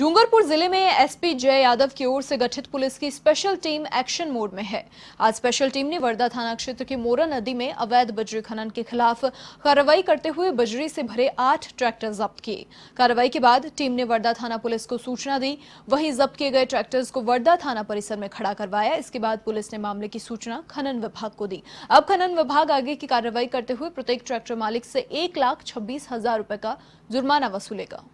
डूंगरपुर जिले में एसपी जय यादव की ओर से गठित पुलिस की स्पेशल टीम एक्शन मोड में है आज स्पेशल टीम ने वर्धा थाना क्षेत्र की मोरा नदी में अवैध बजरी खनन के खिलाफ कार्रवाई करते हुए बजरी से भरे आठ ट्रैक्टर जब्त किए कार्रवाई के बाद टीम ने वर्धा थाना पुलिस को सूचना दी वहीं जब्त किए गए ट्रैक्टर्स को वर्धा थाना परिसर में खड़ा करवाया इसके बाद पुलिस ने मामले की सूचना खनन विभाग को दी अब खनन विभाग आगे की कार्रवाई करते हुए प्रत्येक ट्रैक्टर मालिक से एक लाख छब्बीस हजार का जुर्माना वसूलेगा